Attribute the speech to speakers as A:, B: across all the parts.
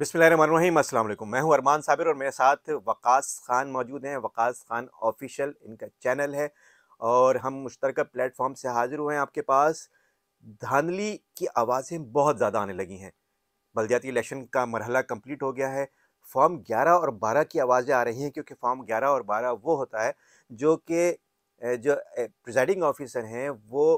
A: बिस्मिल्लाम अस्सलाम मैं हूं अरमान साबिर और मेरे साथ वकास ख़ान मौजूद हैं वकास ख़ान ऑफिशियल इनका चैनल है और हम मुश्तरक प्लेटफॉर्म से हाज़िर हुए हैं आपके पास धानली की आवाज़ें बहुत ज़्यादा आने लगी हैं बलदियाती इलेक्शन का मरहला कम्प्लीट हो गया है फॉर्म ग्यारह और बारह की आवाज़ें आ रही हैं क्योंकि फॉर्म ग्यारह और बारह वो होता है जो कि जो प्रिजाइडिंग ऑफिसर हैं वो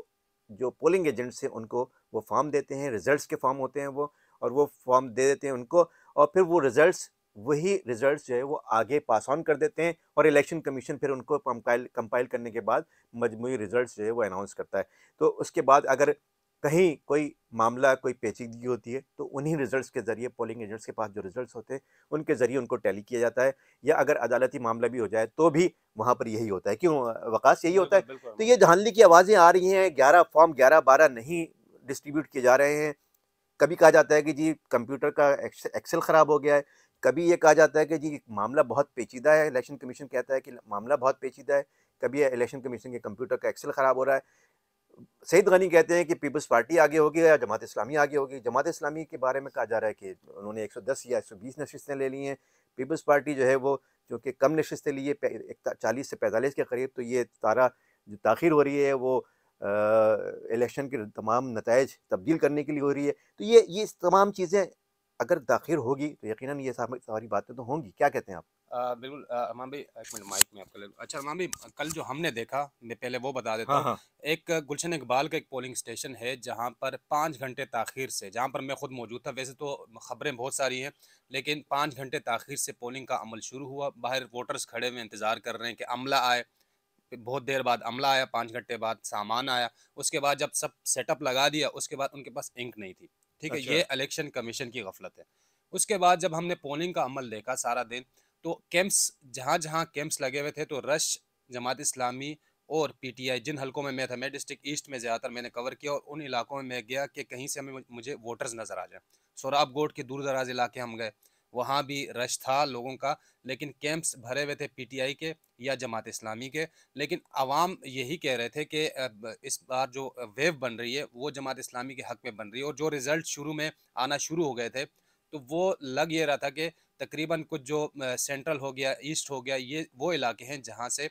A: जो पोलिंग एजेंट्स हैं उनको वो फॉर्म देते हैं रिज़ल्ट के फॉर्म होते हैं वो और वो फॉर्म दे देते हैं उनको और फिर वो रिज़ल्ट वही रिज़ल्ट जो है वो आगे पास ऑन कर देते हैं और इलेक्शन कमीशन फिर उनको कंपाइल कंपाइल करने के बाद मजमू रिज़ल्ट जो है वो अनाउंस करता है तो उसके बाद अगर कहीं कोई मामला कोई पेचीदगी होती है तो उन्हीं रिजल्ट्स के ज़रिए पोलिंग एजेंट्स के पास जो रिजल्ट्स होते हैं उनके ज़रिए उनको टैली किया जाता है या अगर अदालती मामला भी हो जाए तो भी वहाँ पर यही होता है क्यों वकास यही होता है तो ये धानली की आवाज़ें आ रही हैं ग्यारह फॉर्म ग्यारह बारह नहीं डिस्ट्रीब्यूट किए जा रहे हैं कभी कहा जाता है कि जी कंप्यूटर का एक्सेल ख़राब हो गया है कभी ये कहा जाता है कि जी मामला बहुत पेचीदा है इलेक्शन कमीशन कहता है कि मामला बहुत पेचीदा है कभी इलेक्शन कमीशन के कंप्यूटर का एक्सेल ख़राब हो रहा है सईद गनी कहते हैं कि पीपल्स पार्टी आगे होगी या जमात इस्लामी आगे होगी जमात इस्लामी के बारे में कहा जा रहा है कि उन्होंने 110 या 120 नशस्तें ले ली हैं पीपल्स पार्टी जो है वो जो कि कम नशस्तें लिए चालीस से पैंतालीस के करीब तो ये तारा जो तखिर हो रही है वो इलेक्शन के तमाम नतज तब्दील करने के लिए हो रही है तो ये ये तमाम चीज़ें अगर दाखिल होगी तो यकीन ये सारी बातें तो होंगी क्या कहते हैं
B: आप बिल्कुल अमाम भाई एक मिनट माइक में आपका अच्छा अमाम भाई कल जो हमने देखा मैं पहले वो बता देता हाँ, हूँ हाँ। एक गुलशन इकबाल का एक पोलिंग स्टेशन है जहाँ पर पाँच घंटे तखिर से जहाँ पर मैं खुद मौजूद था वैसे तो खबरें बहुत सारी हैं लेकिन पाँच घंटे तखिर से पोलिंग का अमल शुरू हुआ बाहर वोटर्स खड़े हुए इंतज़ार कर रहे हैं कि अमला आए बहुत देर बाद अमला आया पाँच घंटे बाद सामान आया उसके बाद जब सब सेटअप लगा दिया उसके बाद उनके पास इंक नहीं थी ठीक है अच्छा। ये इलेक्शन कमीशन की गफलत है उसके बाद जब हमने पोलिंग का अमल देखा सारा दिन तो कैंप्स जहाँ जहाँ कैंप्स लगे हुए थे तो रश जमात इस्लामी और पीटीआई जिन हलकों में मैं था मैं डिस्ट्रिक्ट ईस्ट में ज़्यादातर मैंने कवर किया और उन इलाकों में मैं गया कि कहीं से हमें मुझे वोटर्स नज़र आ जाए सोराब गोट के दूर दराज इलाके हम गए वहाँ भी रश था लोगों का लेकिन कैंप्स भरे हुए थे पीटीआई के या जमात इस्लामी के लेकिन आवाम यही कह रहे थे कि इस बार जो वेव बन रही है वो जमात इस्लामी के हक़ में बन रही है और जो रिज़ल्ट शुरू में आना शुरू हो गए थे तो वो लग ये रहा था कि तकरीबन कुछ जो सेंट्रल हो गया ईस्ट हो गया ये वो इलाके हैं जहाँ से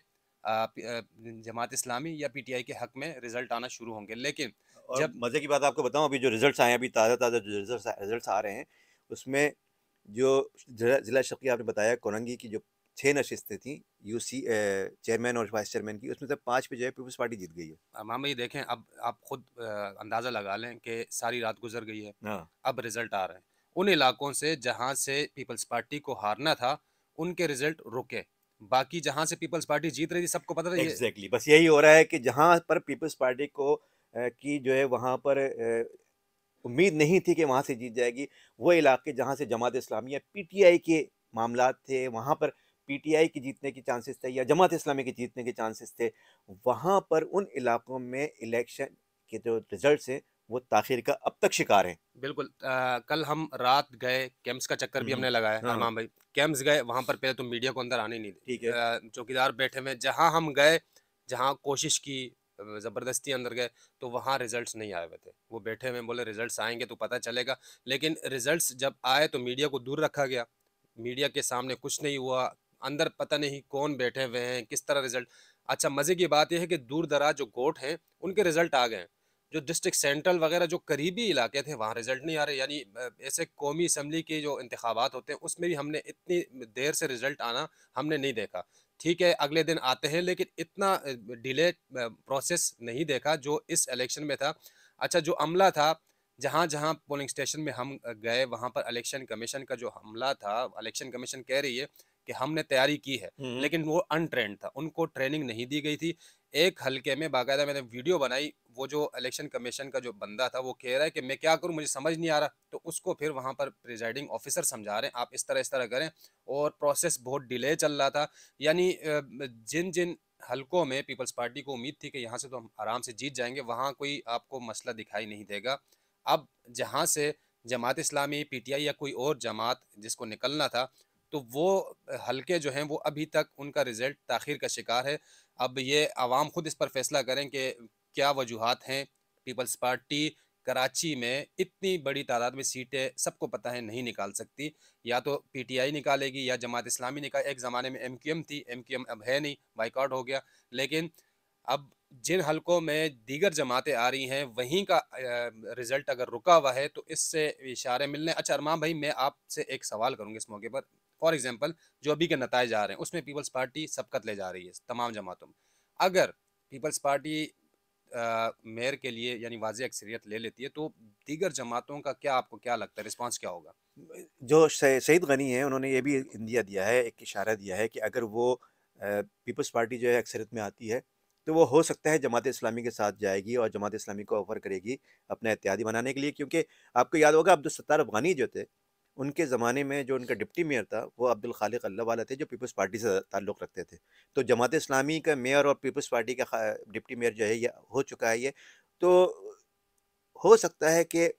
B: जमात इस्लामी या पीटीआई के हक में रिजल्ट आना शुरू होंगे लेकिन
A: जब मज़े की बात आपको बताऊं अभी जो रिजल्ट्स आए हैं अभी ताज़ा ताज़ा जो रिजल्ट्स आ रहे हैं उसमें जो ज़िला शकी आपने बताया कोरंगी की जो छः नशस्तें थी सी चेयरमैन और वाइस चेयरमैन की उसमें से पाँच पे जो है पीपल्स पार्टी जीत गई है
B: मामा हाँ, भाई देखें अब आप खुद अंदाज़ा लगा लें कि सारी रात गुजर गई है हाँ। अब रिजल्ट आ रहे हैं उन इलाकों से जहाँ से पीपल्स पार्टी को हारना था उनके रिजल्ट रुके बाकी जहाँ से पीपल्स पार्टी जीत रही थी सबको पता था एग्जैक्टली exactly.
A: बस यही हो रहा है कि जहाँ पर पीपल्स पार्टी को की जो है वहाँ पर उम्मीद नहीं थी कि वहाँ से जीत जाएगी वो इलाके जहाँ से जमात इस्लामिया पीटीआई के मामला थे वहाँ पर पीटीआई की जीतने की चांसेस थे या जमात इस्लामी के जीतने के चांसेस थे वहाँ पर उन इलाकों में इलेक्शन के जो रिजल्ट हैं वो ताखिर का अब तक शिकार है
B: बिल्कुल आ, कल हम रात गए कैंप्स का चक्कर भी हम्म, हमने लगाया हाँ, हाँ भाई कैंप्स गए वहाँ पर पहले तो मीडिया को अंदर आने नहीं ठीक है चौकीदार बैठे हुए जहाँ हम गए जहाँ कोशिश की ज़बरदस्ती अंदर गए तो वहाँ रिजल्ट्स नहीं आए हुए थे वो बैठे हुए बोले रिजल्ट्स आएंगे तो पता चलेगा लेकिन रिजल्ट्स जब आए तो मीडिया को दूर रखा गया मीडिया के सामने कुछ नहीं हुआ अंदर पता नहीं कौन बैठे हुए हैं किस तरह रिजल्ट अच्छा मज़े की बात यह है कि दूर दराज जो गोट हैं उनके रिजल्ट आ गए हैं जो डिस्ट्रिक्ट सेंट्रल वगैरह जो करीबी इलाके थे वहाँ रिजल्ट नहीं आ रहे यानी ऐसे कौमी असम्बली के जो इंतबात होते हैं उसमें भी हमने इतनी देर से रिजल्ट आना हमने नहीं देखा ठीक है अगले दिन आते हैं लेकिन इतना डिले प्रोसेस नहीं देखा जो इस इलेक्शन में था अच्छा जो अमला था जहाँ जहाँ पोलिंग स्टेशन में हम गए वहाँ पर इलेक्शन कमीशन का जो हमला था इलेक्शन कमीशन कह रही है कि हमने तैयारी की है लेकिन वो अनट्रेंड था उनको ट्रेनिंग नहीं दी गई थी एक हल्के में बाकायदा मैंने वीडियो बनाई वो जो इलेक्शन कमीशन का जो बंदा था वो कह रहा है कि मैं क्या करूं मुझे समझ नहीं आ रहा तो उसको फिर वहां पर प्रिजाइडिंग ऑफिसर समझा रहे हैं आप इस तरह इस तरह करें और प्रोसेस बहुत डिले चल रहा था यानी जिन जिन हलकों में पीपल्स पार्टी को उम्मीद थी कि यहाँ से तो हम आराम से जीत जाएंगे वहाँ कोई आपको मसला दिखाई नहीं देगा अब जहाँ से जमात इस्लामी पी या कोई और जमात जिसको निकलना था तो वो हल्के जो हैं वो अभी तक उनका रिज़ल्ट तखिर का शिकार है अब ये आवाम ख़ुद इस पर फैसला करें कि क्या वजूहत हैं पीपल्स पार्टी कराची में इतनी बड़ी तादाद में सीटें सबको पता है नहीं निकाल सकती या तो पीटीआई निकालेगी या जमात इस्लामी निकाल एक ज़माने में एमक्यूएम थी एमक्यूएम अब है नहीं बाइकआउट हो गया लेकिन अब जिन हलकों में दीगर जमातें आ रही हैं वहीं का रिज़ल्ट अगर रुका हुआ है तो इससे इशारे मिलने अच्छा अरमान भाई मैं आपसे एक सवाल करूँगी इस मौके पर फॉर एग्जाम्पल जो अभी के नतज आ रहे हैं उसमें पीपल्स पार्टी सबकत ले जा रही है तमाम जमातों में अगर पीपल्स पार्टी मेयर के लिए यानी वाज अक्सरियत ले लेती है तो दीगर जमातों का क्या आपको क्या लगता है रिस्पांस क्या होगा
A: जो सईद गनी है उन्होंने ये भी इंदिया दिया है एक इशारा दिया है कि अगर वो पीपल्स पार्टी जो है अक्सरियत में आती है तो वो हो सकता है जमात इस्लामी के साथ जाएगी और जमात इस्लामी को ऑफर करेगी अपने इत्यादि बनाने के लिए क्योंकि आपको याद होगा अब्दुलसत्तार अफगानी जो थे उनके ज़माने में जो उनका डिप्टी मेयर था वो अब्दुल खालिक अल्लाह वाला थे जो पीपल्स पार्टी से ताल्लुक़ रखते थे तो जमात इस्लामी का मेयर और पीपल्स पार्टी का डिप्टी मेयर जो है ये हो चुका है ये तो हो सकता है कि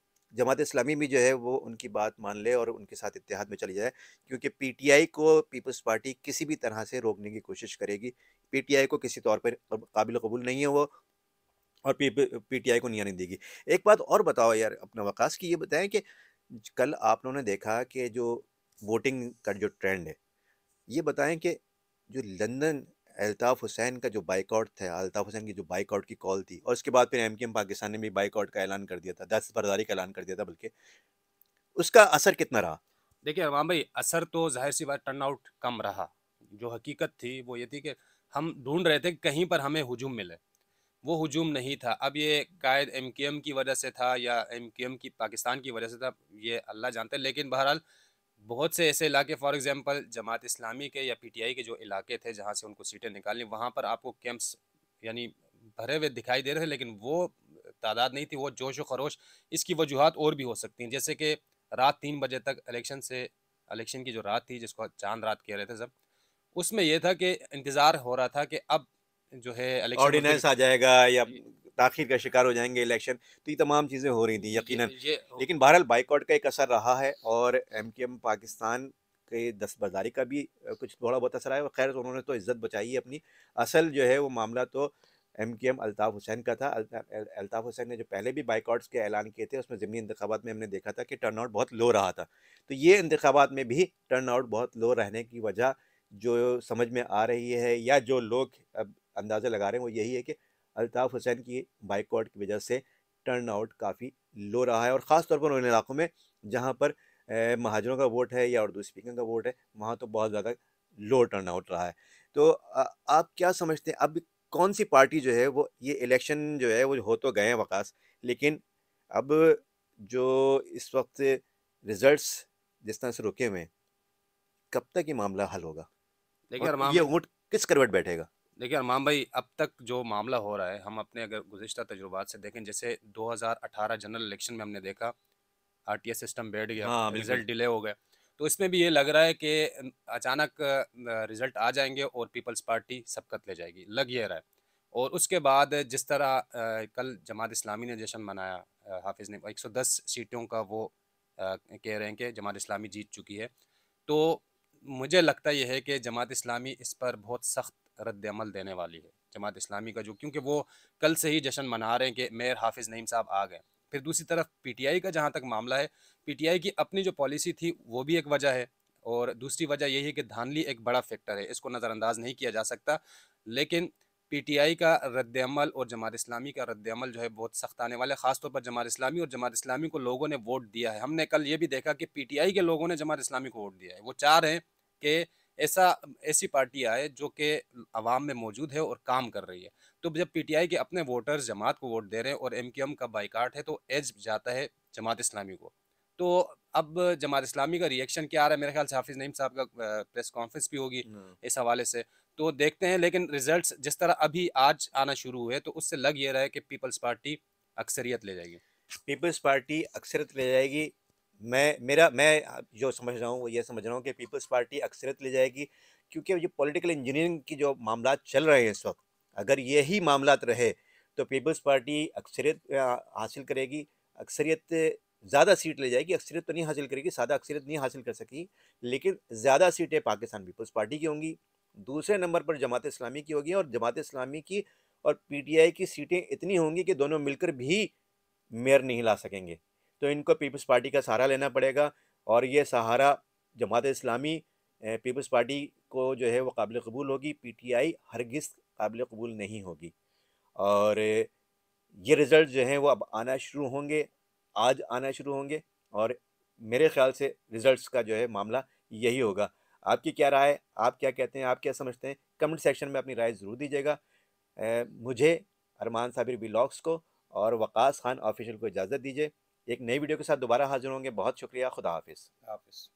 A: जमात इस्लामी भी जो है वो उनकी बात मान ले और उनके साथ इतिहाद में चली जाए क्योंकि पीटीआई को पीपल्स पार्टी किसी भी तरह से रोकने की कोशिश करेगी पीटीआई को किसी तौर पर काबिल कबूल नहीं है वो और पी पीटीआई को नहीं देगी एक बात और बताओ यार अपना वकास की ये बताएं कि कल आप लोगों ने देखा कि जो वोटिंग का जो ट्रेंड है ये बताएं कि जो लंदन अल्ताफ़ हुसैन का जो बाइकआउट था अल्ताफ़ हुसैन की जो बाइकआउट की कॉल थी और उसके बाद फिर एम के एम पाकिस्तान ने भी बाइकआउट का ऐलान कर दिया था दस बरदारी का ऐलान कर दिया था बल्कि उसका असर कितना रहा
B: देखिए अवाम भाई असर तो जाहिर सी बात टर्नआउट कम रहा जो हकीकत थी वो ये थी कि हम ढूंढ रहे थे कहीं पर हमें हजूम मिले वो हजूम नहीं था अब ये कायद एम के एम की वजह से था या एम के एम की पाकिस्तान की वजह से था ये अल्लाह जानते हैं लेकिन बहरहाल बहुत से ऐसे इलाके फॉर एग्ज़ाम्पल जमात इस्लामी के या पी टी आई के जो इलाके थे जहाँ से उनको सीटें निकालनी वहाँ पर आपको कैंप्स यानी भरे हुए दिखाई दे रहे थे लेकिन वो तादाद नहीं थी वो जोश व खरोश इसकी वजूहत और भी हो सकती हैं जैसे कि रात तीन बजे तक इलेक्शन से इलेक्शन की जो रात थी जिसको चांद रात कह रहे थे सब उसमें यह था कि इंतज़ार हो रहा था कि अब जो है ऑर्डिनेंस आ जाएगा या
A: ताखिर का शिकार हो जाएंगे इलेक्शन तो ये तमाम चीज़ें हो रही थी यकीन लेकिन बहरहाल बाइकआउट का एक असर रहा है और एम के एम पाकिस्तान के दस्तबरदारी का भी कुछ थोड़ा बहुत असर आया खैर उन्होंने तो इज्जत बचाई है अपनी असल जो है वो मामला तो एम के एम अल्ताफ़ हुसैन का था अल्ताफ़ हुसैन ने जो पहले भी बाइकआउट्स के ऐलान किए थे उसमें ज़मनी इंतबात में हमने देखा था कि टर्न आउट बहुत लो रहा था तो ये इंतबात में भी टर्न आउट बहुत लो रहने की वजह जो समझ में आ रही है या जो लोग अब अंदाज़ा लगा रहे हैं वो यही है कि अल्ताफ़ हुसैन की बाइकआउट की वजह से टर्न आउट काफ़ी लो रहा है और ख़ास तौर पर उन इलाकों में जहाँ पर महाजनों का वोट है या उर्दू स्पीकिंग का वोट है वहाँ तो बहुत ज़्यादा लो टर्न आउट रहा है तो आप क्या समझते हैं अब कौन सी पार्टी जो है वो ये इलेक्शन जो है वो हो तो गए हैं वकास लेकिन अब जो इस वक्त रिजल्ट्स जिस तरह से रुके हुए हैं कब तक ये मामला हल होगा लेकिन ये वोट किस करवट बैठेगा
B: देखिए अरमान भाई अब तक जो मामला हो रहा है हम अपने अगर गुजशत तजुर्बात से देखें जैसे 2018 जनरल इलेक्शन में हमने देखा आर सिस्टम बैठ गया हाँ, रिजल्ट डिले हो गया तो इसमें भी ये लग रहा है कि अचानक रिजल्ट आ जाएंगे और पीपल्स पार्टी सबकत ले जाएगी लग ये रहा है और उसके बाद जिस तरह कल जमात इस्लामी ने जश्न मनाया हाफिज़ ने दस सीटों का वो कह रहे हैं कि जमात इस्लामी जीत चुकी है तो मुझे लगता यह है कि जमात इस्लामी इस पर बहुत सख्त रद्द अमल देने वाली है जमात इस्लामी का जो क्योंकि वो कल से ही जश्न मना रहे हैं कि मेयर हाफिज़ नईम साहब आ गए फिर दूसरी तरफ पीटीआई का जहाँ तक मामला है पीटीआई की अपनी जो पॉलिसी थी वो भी एक वजह है और दूसरी वजह यही है कि धानली एक बड़ा फैक्टर है इसको नज़रअंदाज नहीं किया जा सकता लेकिन पीटीआई का रद्दमल और जमात इस्लामी का रद्द जो है बहुत सख्त आने वाला है ख़ासतौर पर जमात इस्लामी और जमात इस्लामी को लोगों ने वोट दिया है हमने कल ये भी देखा कि पीटीआई के लोगों ने जमात इस्लामी को वोट दिया है वो चाह रहे हैं कि ऐसा ऐसी पार्टी आए जो कि आवाम में मौजूद है और काम कर रही है तो जब पीटीआई के अपने वोटर्स जमात को वोट दे रहे हैं और एम का बाइकाट है तो एज जाता है जमात इस्लामी को तो अब जमात इस्लामी का रिएक्शन क्या आ रहा है मेरे ख्याल से हाफिज़ नईम साहब का प्रेस कॉन्फ्रेंस भी होगी हम्म। इस हवाले से तो देखते हैं लेकिन रिजल्ट जिस तरह अभी आज आना शुरू हुए तो उससे लग ये रहा है कि पीपल्स पार्टी अक्सरियत ले जाएगी पीपल्स पार्टी अक्सरियत ले जाएगी
A: मैं मेरा मैं जो समझ रहा हूँ वो ये समझ रहा हूँ कि पीपल्स पार्टी अक्सरत ले जाएगी क्योंकि जो पॉलिटिकल इंजीनियरिंग की जो मामला चल रहे हैं इस वक्त अगर यही मामला रहे तो पीपल्स पार्टी अक्सरियत हासिल करेगी अक्सरियत ज़्यादा सीट ले जाएगी अक्सरियत तो नहीं हासिल करेगी सादा अक्सरियत नहीं हासिल कर सकी लेकिन ज़्यादा सीटें पाकिस्तान पीपल्स पार्टी की होंगी दूसरे नंबर पर जमात इस्लामी की होगी और जमात इस्लामी की और पीटीआई की सीटें इतनी होंगी कि दोनों मिलकर भी मेयर नहीं ला सकेंगे तो इनको पीपल्स पार्टी का सहारा लेना पड़ेगा और ये सहारा जमात इस्लामी पीपल्स पार्टी को जो है वो काबिल कबूल होगी पी टी आई हरगिज़ काबिल कबूल नहीं होगी और ये रिज़ल्ट जो हैं वो अब आना शुरू होंगे आज आना शुरू होंगे और मेरे ख्याल से रिज़ल्ट का जो है मामला यही होगा आपकी क्या राय आप क्या कहते हैं आप क्या समझते हैं कमेंट सेक्शन में अपनी राय ज़रूर दीजिएगा मुझे अरमान साबिर बिलॉक्स को और वक़ास खान ऑफिशियल को इजाज़त दीजिए एक नई वीडियो के साथ दोबारा हाजिर होंगे बहुत शुक्रिया खुदा हाफिज़ हाफिज़